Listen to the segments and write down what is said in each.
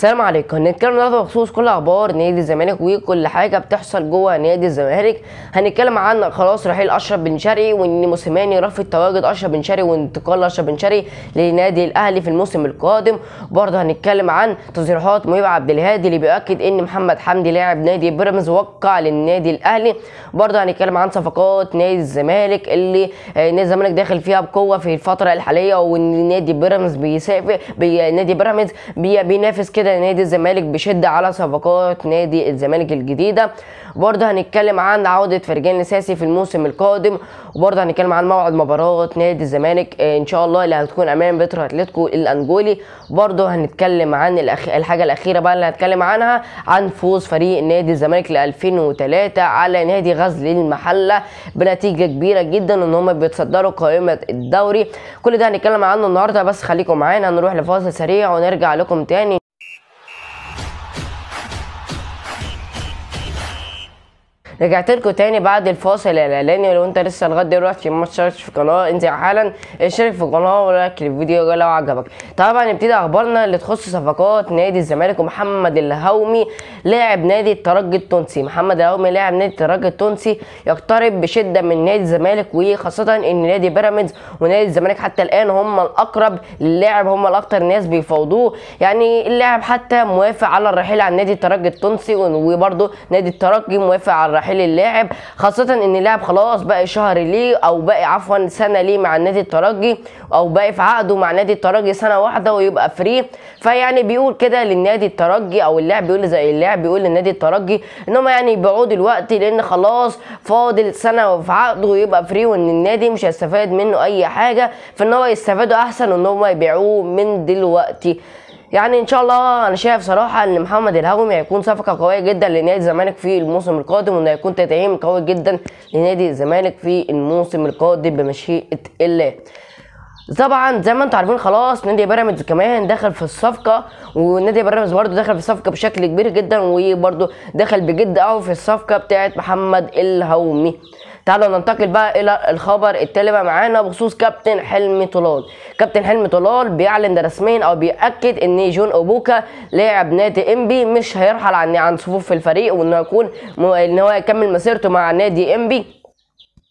السلام عليكم هنتكلم النهارده بخصوص كل اخبار نادي الزمالك وكل حاجه بتحصل جوه نادي الزمالك هنتكلم عن خلاص رحيل اشرف بن شرقي وان موسيماني رفض تواجد اشرف بن شرقي وانتقال اشرف بن شرقي لنادي الاهلي في الموسم القادم برضه هنتكلم عن تصريحات مهيب عبد الهادي اللي بيؤكد ان محمد حمدي لاعب نادي بيراميدز وقع للنادي الاهلي برضه هنتكلم عن صفقات نادي الزمالك اللي آه، نادي الزمالك داخل فيها بقوه في الفتره الحاليه وان نادي بيراميدز بيسافر بي نادي بيراميدز بينافس كده نادي الزمالك بشدة على صفقات نادي الزمالك الجديدة برضه هنتكلم عن عودة فرجان الساسي في الموسم القادم وبرضه هنتكلم عن موعد مباراة نادي الزمالك آه، ان شاء الله اللي هتكون امام بترو اتلتيكو الانجولي برضه هنتكلم عن الأخ... الحاجة الاخيرة بقى اللي هنتكلم عنها عن فوز فريق نادي الزمالك ل 2003 على نادي غزل المحلة بنتيجة كبيرة جدا ان هم بيتصدروا قائمة الدوري كل ده هنتكلم عنه النهارده بس خليكم معانا هنروح لفاصل سريع ونرجع لكم تاني رجعت لكم تاني بعد الفاصل الاعلاني لو انت لسه لغايه دلوقتي ما اشتركتش في القناه انزل حالا اشترك في القناه ولايك الفيديو لو عجبك طبعا نبتدي اخبارنا اللي تخص صفقات نادي الزمالك ومحمد الهومي لاعب نادي الترجي التونسي محمد الهومي لاعب نادي الترجي التونسي يقترب بشده من نادي الزمالك وخاصه ان نادي بيراميدز ونادي الزمالك حتى الان هم الاقرب للاعب هم الاكثر ناس بيفاوضوه يعني اللاعب حتى موافق على الرحيل عن نادي الترجي التونسي وبرده نادي الترجي موافق على الرحيل رحيل اللاعب خاصه ان اللاعب خلاص باقي شهر ليه او باقي عفوا سنه ليه مع النادي الترجي او باقي في عقده مع نادي الترجي سنه واحده ويبقى فري فيعني بيقول كده للنادي الترجي او اللاعب بيقول زي اللاعب بيقول للنادي الترجي ان هم يعني يبيعوه دلوقتي لان خلاص فاضل سنه في عقده ويبقى فري وان النادي مش هيستفاد منه اي حاجه فان هو يستفادوا احسن ان هم يبيعوه من دلوقتي يعني ان شاء الله انا شايف صراحه ان محمد الهومي هيكون صفقه قويه جدا لنادي الزمالك في الموسم القادم وانه هيكون تدعيم قوي جدا لنادي الزمالك في الموسم القادم بمشيئه الله طبعا زي ما انتم عارفين خلاص نادي بيراميدز كمان دخل في الصفقه ونادي بيراميدز برده دخل في الصفقه بشكل كبير جدا وبرده دخل بجد قوي في الصفقه بتاعه محمد الهومي تعالوا ننتقل بقى الى الخبر التالي بقى معانا بخصوص كابتن حلمي طلال كابتن حلمي طلال بيعلن رسميا او بياكد ان جون ابوكا لاعب نادي انبي مش هيرحل عن عن صفوف الفريق وانه يكون ان هو يكمل مسيرته مع نادي انبي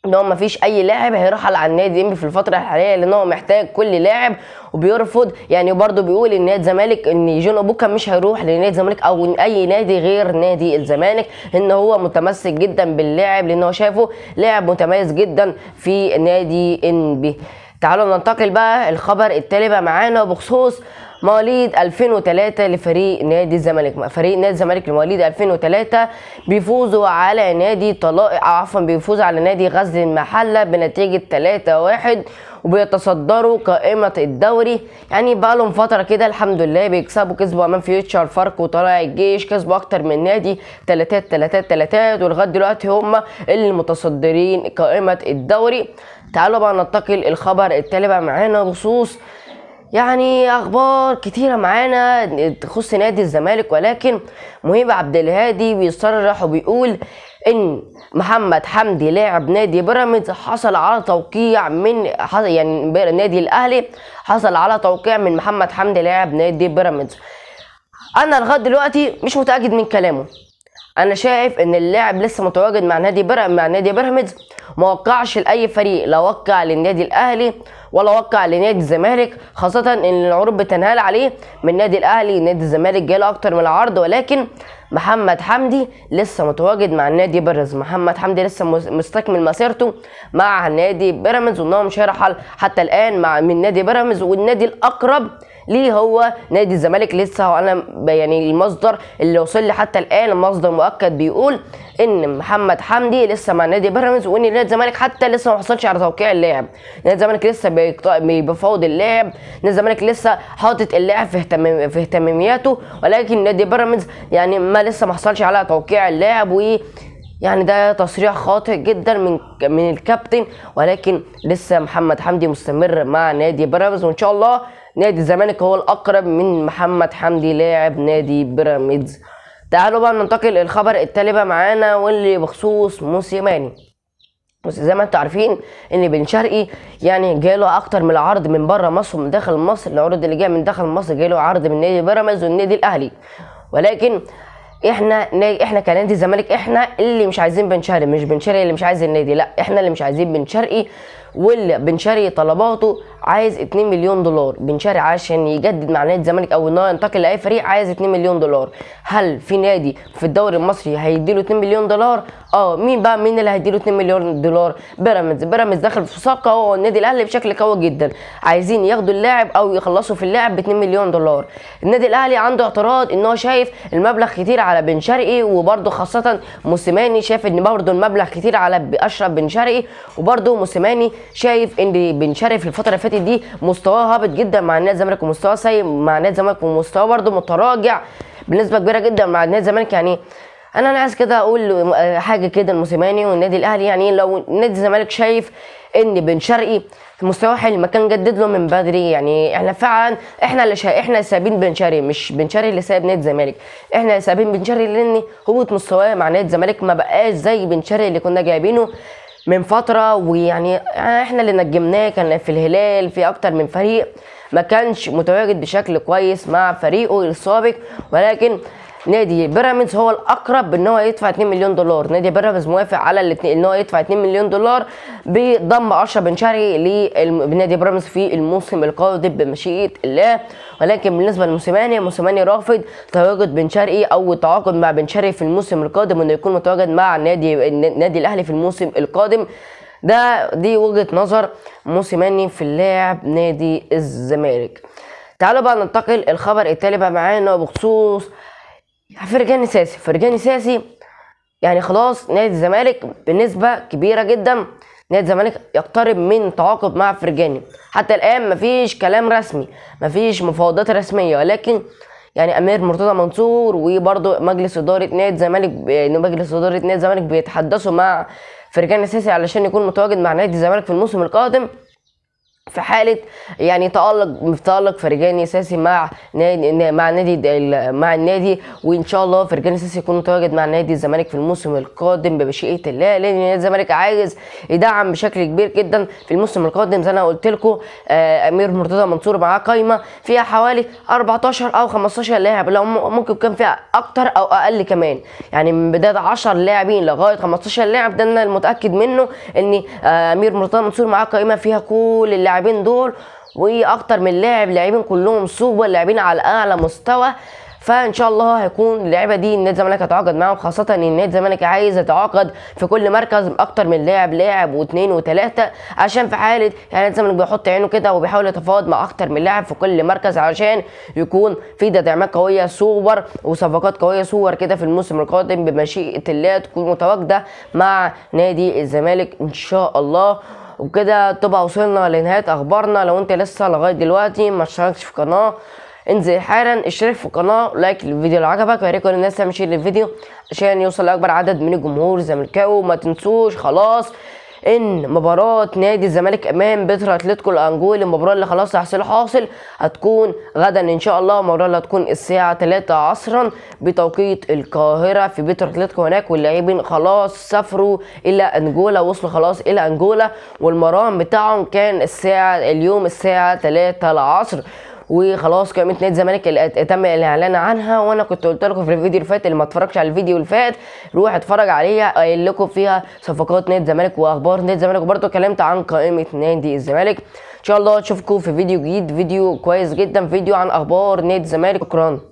ان هو مفيش اي لاعب هيروح على النادي ديمبلي في الفتره الحاليه لان هو محتاج كل لاعب وبيرفض يعني برضه بيقول ان نادي الزمالك ان جون ابوكا مش هيروح لنادي الزمالك او اي نادي غير نادي الزمالك ان هو متمسك جدا باللاعب لان هو شايفه لاعب متميز جدا في نادي ان بي تعالوا ننتقل بقى الخبر التالي بقى معانا بخصوص مواليد 2003 لفريق نادي الزمالك فريق نادي الزمالك المواليد 2003 بيفوزوا على نادي طلائع آه، عفوا بيفوز على نادي غزل المحله بنتيجه 3-1 وبيتصدروا قائمة الدوري يعني بقى لهم فترة كده الحمد لله بيكسبوا كسبوا أمام فيوتشر فاركو وطلائع الجيش كسبوا أكتر من نادي تلاتات تلاتات تلاتات ولغاية دلوقتي هم المتصدرين قائمة الدوري تعالوا بقى ننتقل الخبر التالي بقى معانا بخصوص يعني اخبار كتيره معانا تخص نادي الزمالك ولكن مهيب عبد الهادي بيصرح وبيقول ان محمد حمدي لاعب نادي بيراميدز حصل على توقيع من يعني نادي الاهلي حصل على توقيع من محمد حمدي لاعب نادي بيراميدز انا لغايه دلوقتي مش متاكد من كلامه انا شايف ان اللاعب لسه متواجد مع نادي بر... مع نادي بيراميدز ما وقعش لاي فريق لا وقع للنادي الاهلي ولا وقع لنادي الزمالك خاصه ان العروض بتنهال عليه من نادي الاهلي نادي الزمالك جاله اكتر من العرض ولكن محمد حمدي لسه متواجد مع النادي بيراميدز محمد حمدي لسه مستكمل مسيرته مع نادي بيراميدز وان هو مش هيرحل حتى الان مع من نادي بيراميدز والنادي الاقرب ليه هو نادي الزمالك لسه انا يعني المصدر اللي وصل لي حتى الان مصدر مؤكد بيقول ان محمد حمدي لسه مع نادي بيراميدز وان نادي الزمالك حتى لسه ما حصلش على توقيع اللاعب نادي الزمالك لسه بيفاوض اللاعب نادي الزمالك لسه حاطط اللاعب في اهتمام في اهتمامياته ولكن نادي بيراميدز يعني ما لسه ما حصلش على توقيع اللاعب و يعني ده تصريح خاطئ جدا من من الكابتن ولكن لسه محمد حمدي مستمر مع نادي بيراميدز وان شاء الله نادي الزمالك هو الأقرب من محمد حمدي لاعب نادي بيراميدز تعالوا بقى ننتقل للخبر التالي بقى معانا واللي بخصوص موسيماني بس زي ما انتوا عارفين ان بن شرقي يعني جاله اكتر من عرض من بره مصر ومن داخل مصر العروض اللي جايه من داخل مصر جاله عرض من نادي بيراميدز والنادي الاهلي ولكن احنا احنا كنادي الزمالك احنا اللي مش عايزين بن شرقي مش بن شرقي اللي مش عايز النادي لا احنا اللي مش عايزين بن شرقي واللي بن شرقي طلباته عايز 2 مليون دولار بن شرقي عشان يجدد مع نادي الزمالك او انه ينتقل لاي فريق عايز 2 مليون دولار هل في نادي في الدوري المصري هيديله 2 مليون دولار اه مين بقى مين اللي هيديله 2 مليون دولار بيراميدز بيراميدز دخل في صفقه هو النادي الاهلي بشكل قوي جدا عايزين ياخدوا اللاعب او يخلصوا في اللاعب ب 2 مليون دولار النادي الاهلي عنده اعتراض ان هو شايف المبلغ كتير على بن شرقي وبرده خاصه موسيماني شايف ان برده المبلغ كتير على اشرف بن شرقي وبرده موسيماني شايف ان بن شرقي في الفتره اللي فاتت دي مستواه هابط جدا مع نادي الزمالك ومستواه سيء مع نادي الزمالك ومستواه برده متراجع بنسبه كبيره جدا مع نادي الزمالك يعني انا انا عايز كده اقول حاجه كده الموسيماني والنادي الاهلي يعني لو نادي الزمالك شايف ان بن شرقي مستواه حلو مكان جدد له من بدري يعني احنا فعلا احنا اللي شا... احنا سايبين بن شرقي مش بن شرقي اللي سايب نادي الزمالك احنا سايبين بن شرقي لان هو مستواه مع نادي الزمالك ما بقاش زي بن شرقي اللي كنا جايبينه من فتره ويعني احنا اللي نجمناه كان في الهلال في اكتر من فريق ما كانش متواجد بشكل كويس مع فريقه السابق ولكن نادي بيراميدز هو الاقرب ان هو يدفع 2 مليون دولار نادي بيراميدز موافق على ان هو يدفع 2 مليون دولار بضم اشرف بن شرقي لنادي بيراميدز في الموسم القادم بمشيئه الله ولكن بالنسبه لموسيماني موسيماني رافض تواجد بن شرقي او التعاقد مع بن شرقي في الموسم القادم وانه يكون متواجد مع نادي النادي الاهلي في الموسم القادم ده دي وجهه نظر موسيماني في اللاعب نادي الزمالك تعالوا بقى ننتقل الخبر التالي بقى معانا بخصوص فرجاني ساسي فرجاني ساسي يعني خلاص نادي الزمالك بنسبة كبيرة جدا نادي الزمالك يقترب من تعاقد مع فرجاني حتى الآن مفيش كلام رسمي مفيش مفاوضات رسمية ولكن يعني امير مرتضى منصور وبرضه مجلس اداره نادي الزمالك يعني مجلس اداره نادي الزمالك بيتحدثوا مع فرجاني ساسي علشان يكون متواجد مع نادي الزمالك في الموسم القادم في حاله يعني تالق تالق فرجاني اساسي مع نادي مع نادي مع النادي وان شاء الله فرجاني اساسي يكون متواجد مع نادي الزمالك في الموسم القادم بمشيئه الله لان نادي الزمالك عايز يدعم بشكل كبير جدا في الموسم القادم زي ما قلت لكم آه، امير مرتضى منصور معاه قايمه فيها حوالي 14 او 15 لاعب لو ممكن كان فيها اكتر او اقل كمان يعني من بدايه 10 لاعبين لغايه 15 لاعب ده انا المتاكد منه ان آه، امير مرتضى منصور معاه قايمه فيها كل اللاعبين اللاعبين دول واكتر من لاعب لاعبين كلهم سوبر لاعبين على اعلى مستوى فان شاء الله هيكون اللعبه دي النادي الزمالك هيتعاقد معاهم خاصه ان النادي الزمالك عايز يتعاقد في كل مركز باكتر من لاعب لاعب واثنين وثلاثه عشان في حاله يعني النادي الزمالك بيحط عينه كده وبيحاول يتفاوض مع اكتر من لاعب في كل مركز عشان يكون في تدعيمات قويه سوبر وصفقات قويه سوبر كده في الموسم القادم بمشيئه الله تكون متواجده مع نادي الزمالك ان شاء الله وبكده تبقى وصلنا لنهايه اخبارنا لو انت لسه لغايه دلوقتي ما اشتركتش في القناه انزل حالا اشترك في القناه لايك للفيديو لو عجبك ويا ريت كل الناس تعمل شير للفيديو عشان يوصل لاكبر عدد من الجمهور الزملكاوي وما تنسوش خلاص ان مباراه نادي الزمالك امام بيتر اتلتيكو الانجولي المباراه اللي خلاص هيحصل حاصل هتكون غدا ان شاء الله المباراه اللي هتكون الساعه 3 عصرا بتوقيت القاهره في بيتر اتلتيكو هناك واللاعبين خلاص سافروا الى انجولا وصلوا خلاص الى انجولا والمران بتاعهم كان الساعه اليوم الساعه 3 العصر وخلاص قائمه نادي الزمالك اللي تم الاعلان عنها وانا كنت قلت لكم في الفيديو اللي فات اللي ما اتفرجش على الفيديو اللي فات روح اتفرج عليها قايل لكم فيها صفقات نادي الزمالك واخبار نادي الزمالك وبرده اتكلمت عن قائمه نادي الزمالك ان شاء الله اشوفكم في فيديو جديد فيديو كويس جدا فيديو عن اخبار نادي الزمالك شكرا